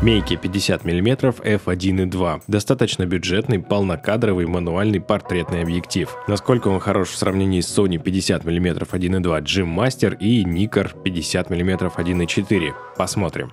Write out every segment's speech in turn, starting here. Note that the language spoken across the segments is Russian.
Мейки 50 мм f1.2. Достаточно бюджетный, полнокадровый, мануальный портретный объектив. Насколько он хорош в сравнении с Sony 50 мм 1.2 Jim Master и Nikkor 50 мм 1.4. Посмотрим.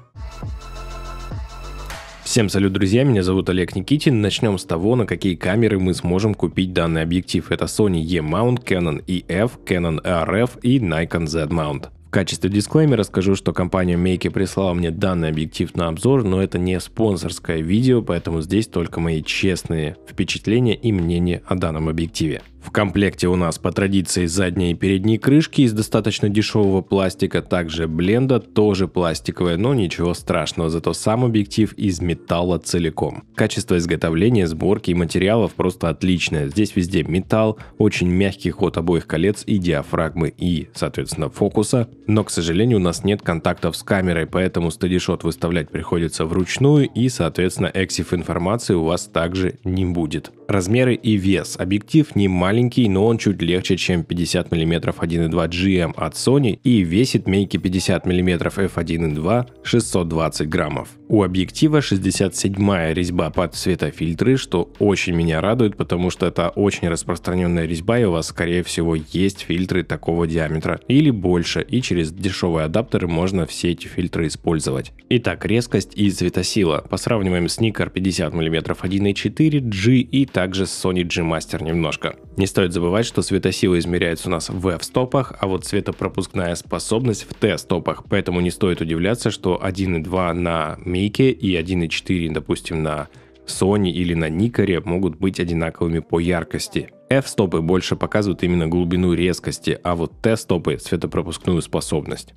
Всем салют, друзья, меня зовут Олег Никитин. Начнем с того, на какие камеры мы сможем купить данный объектив. Это Sony E-Mount, Canon EF, Canon e RF и Nikon Z-Mount качестве дисклеймера скажу, что компания Мейки прислала мне данный объектив на обзор, но это не спонсорское видео, поэтому здесь только мои честные впечатления и мнения о данном объективе. В комплекте у нас по традиции задние и передние крышки из достаточно дешевого пластика, также бленда тоже пластиковая, но ничего страшного, зато сам объектив из металла целиком. Качество изготовления, сборки и материалов просто отличное. Здесь везде металл, очень мягкий ход обоих колец и диафрагмы и, соответственно, фокуса. Но, к сожалению, у нас нет контактов с камерой, поэтому стадишот выставлять приходится вручную и, соответственно, эксиф информации у вас также не будет. Размеры и вес. Объектив не маленький маленький, но он чуть легче, чем 50 мм 1.2 GM от Sony и весит мейки 50 мм f1.2 620 граммов. У объектива 67 резьба под светофильтры, что очень меня радует, потому что это очень распространенная резьба и у вас скорее всего есть фильтры такого диаметра или больше и через дешевые адаптеры можно все эти фильтры использовать. Итак, резкость и цветосила. По сравниваем с Nikkor 50 мм 1.4 G и также с Sony G Master немножко. Не стоит забывать, что светосила измеряется у нас в f-стопах, а вот светопропускная способность в t-стопах, поэтому не стоит удивляться, что 1.2 на Мике и 1.4, допустим, на Sony или на Никоре могут быть одинаковыми по яркости. F-стопы больше показывают именно глубину резкости, а вот T-стопы — светопропускную способность.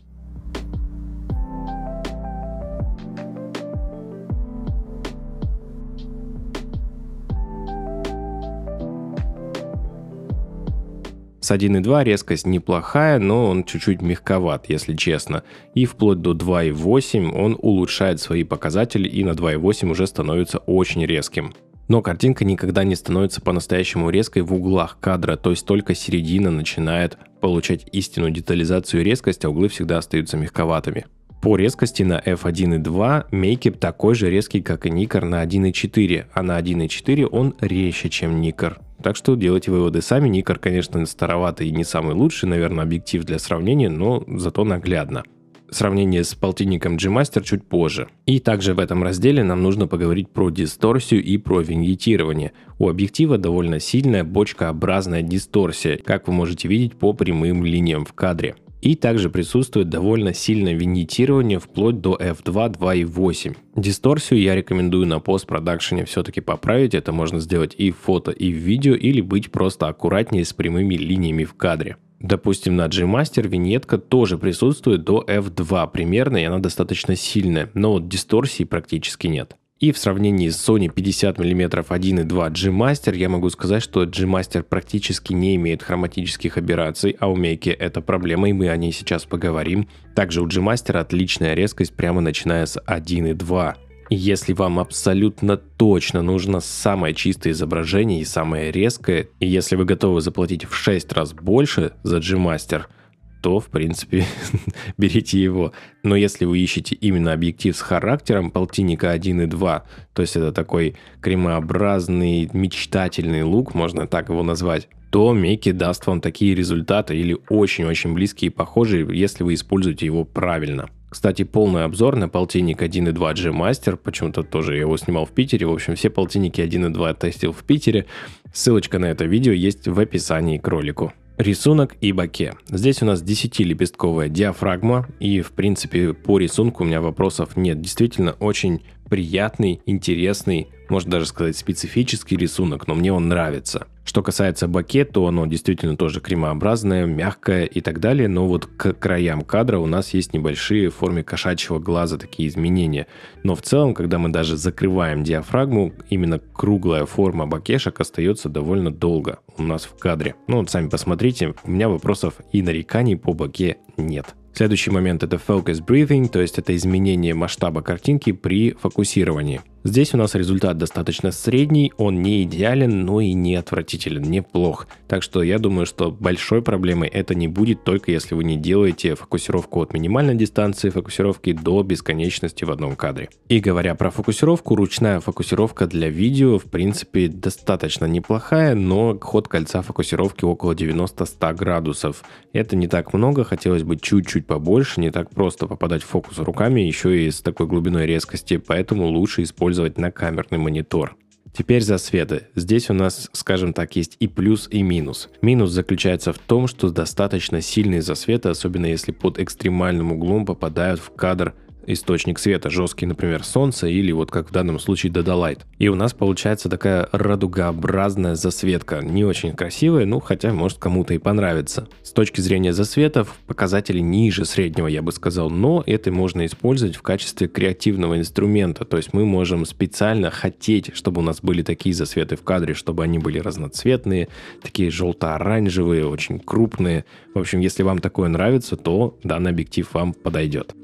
С 1.2 резкость неплохая, но он чуть-чуть мягковат, если честно. И вплоть до 2.8 он улучшает свои показатели и на 2.8 уже становится очень резким. Но картинка никогда не становится по-настоящему резкой в углах кадра, то есть только середина начинает получать истинную детализацию и резкость, а углы всегда остаются мягковатыми. По резкости на f1.2 Мейкип такой же резкий, как и Никор на 1.4, а на 1.4 он резче, чем Никор. Так что делайте выводы сами. Никор, конечно, староватый и не самый лучший, наверное, объектив для сравнения, но зато наглядно. Сравнение с полтинником G-Master чуть позже. И также в этом разделе нам нужно поговорить про дисторсию и про виньетирование. У объектива довольно сильная бочкообразная дисторсия, как вы можете видеть по прямым линиям в кадре. И также присутствует довольно сильное виньетирование вплоть до F2 2.8. Дисторсию я рекомендую на постпродакшене все-таки поправить, это можно сделать и в фото, и в видео, или быть просто аккуратнее с прямыми линиями в кадре. Допустим, на G-Master виньетка тоже присутствует до F2 примерно, и она достаточно сильная, но вот дисторсии практически нет. И в сравнении с Sony 50 мм 1.2 G-Master я могу сказать, что G-Master практически не имеет хроматических операций, а у Мейки это проблема и мы о ней сейчас поговорим. Также у G-Master отличная резкость прямо начиная с 1.2. если вам абсолютно точно нужно самое чистое изображение и самое резкое, и если вы готовы заплатить в 6 раз больше за G-Master – то, в принципе, берите его. Но если вы ищете именно объектив с характером полтинника 1 и 2, то есть это такой кремообразный, мечтательный лук, можно так его назвать, то Меки даст вам такие результаты или очень-очень близкие и похожие, если вы используете его правильно. Кстати, полный обзор на полтинник 1.2 G-Master, почему-то тоже я его снимал в Питере, в общем, все полтинники 1.2 тестил в Питере. Ссылочка на это видео есть в описании к ролику. Рисунок и баке. Здесь у нас 10-лепестковая диафрагма, и в принципе по рисунку у меня вопросов нет. Действительно очень приятный, интересный, можно даже сказать специфический рисунок, но мне он нравится. Что касается баке, то оно действительно тоже кремообразное, мягкое и так далее, но вот к краям кадра у нас есть небольшие в форме кошачьего глаза такие изменения. Но в целом, когда мы даже закрываем диафрагму, именно круглая форма бакешек остается довольно долго у нас в кадре. Ну вот сами посмотрите, у меня вопросов и нареканий по баке нет. Следующий момент это focus breathing, то есть это изменение масштаба картинки при фокусировании. Здесь у нас результат достаточно средний, он не идеален, но и не отвратителен, неплох. Так что я думаю, что большой проблемой это не будет, только если вы не делаете фокусировку от минимальной дистанции фокусировки до бесконечности в одном кадре. И говоря про фокусировку, ручная фокусировка для видео в принципе достаточно неплохая, но ход кольца фокусировки около 90-100 градусов. Это не так много, хотелось бы чуть-чуть побольше, не так просто попадать в фокус руками, еще и с такой глубиной резкости, поэтому лучше использовать использовать на камерный монитор. Теперь засветы. Здесь у нас, скажем так, есть и плюс, и минус. Минус заключается в том, что достаточно сильные засветы, особенно если под экстремальным углом попадают в кадр источник света, жесткий, например, солнце или вот как в данном случае Дедалайт. И у нас получается такая радугообразная засветка, не очень красивая, ну хотя может кому-то и понравится. С точки зрения засветов показатели ниже среднего, я бы сказал, но это можно использовать в качестве креативного инструмента, то есть мы можем специально хотеть, чтобы у нас были такие засветы в кадре, чтобы они были разноцветные, такие желто-оранжевые, очень крупные. В общем, если вам такое нравится, то данный объектив вам подойдет.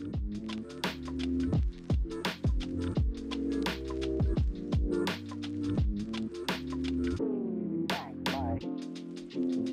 Thank you.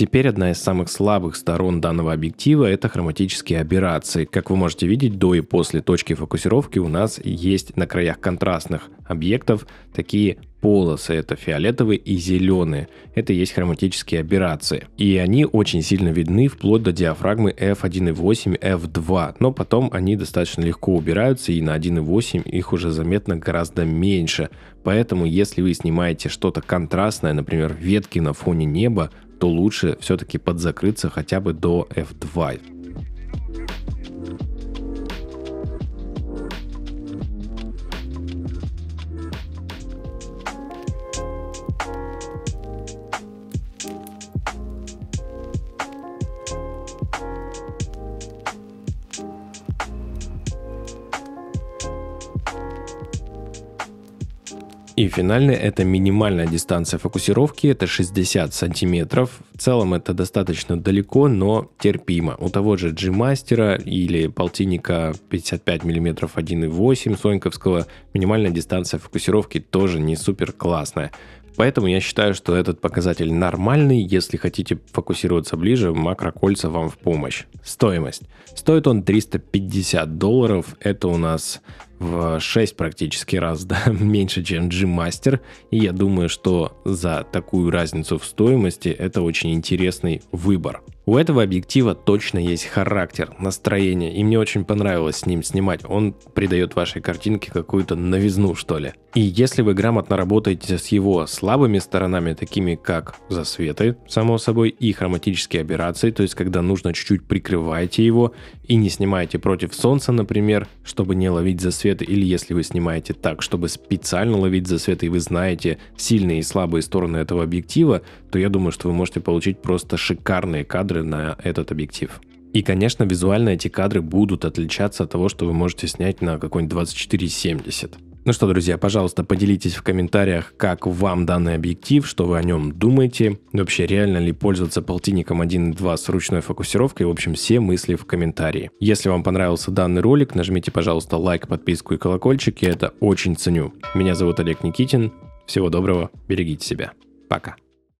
Теперь одна из самых слабых сторон данного объектива – это хроматические аберрации. Как вы можете видеть, до и после точки фокусировки у нас есть на краях контрастных объектов такие полосы, это фиолетовые и зеленые. Это и есть хроматические аберрации. И они очень сильно видны вплоть до диафрагмы f1.8, f2, но потом они достаточно легко убираются и на 1.8 их уже заметно гораздо меньше. Поэтому если вы снимаете что-то контрастное, например, ветки на фоне неба, то лучше все-таки подзакрыться хотя бы до F2. И финальный – это минимальная дистанция фокусировки, это 60 сантиметров. В целом это достаточно далеко, но терпимо. У того же G-мастера или полтинника 55 мм 1.8 Соньковского минимальная дистанция фокусировки тоже не супер классная. Поэтому я считаю, что этот показатель нормальный, если хотите фокусироваться ближе, макрокольца вам в помощь. Стоимость. Стоит он 350 долларов, это у нас в 6 практически раз, да, меньше, чем G-Master. И я думаю, что за такую разницу в стоимости это очень интересный выбор. У этого объектива точно есть характер, настроение, и мне очень понравилось с ним снимать. Он придает вашей картинке какую-то новизну, что ли. И если вы грамотно работаете с его слабыми сторонами, такими как засветы, само собой, и хроматические операции, то есть когда нужно чуть-чуть прикрываете его, и не снимаете против солнца, например, чтобы не ловить засветы, или если вы снимаете так, чтобы специально ловить засветы, и вы знаете сильные и слабые стороны этого объектива, то я думаю, что вы можете получить просто шикарные кадры на этот объектив. И, конечно, визуально эти кадры будут отличаться от того, что вы можете снять на какой-нибудь 2470. Ну что, друзья, пожалуйста, поделитесь в комментариях, как вам данный объектив, что вы о нем думаете, вообще реально ли пользоваться полтинником 1.2 с ручной фокусировкой, в общем, все мысли в комментарии. Если вам понравился данный ролик, нажмите, пожалуйста, лайк, подписку и колокольчик, я это очень ценю. Меня зовут Олег Никитин, всего доброго, берегите себя, пока.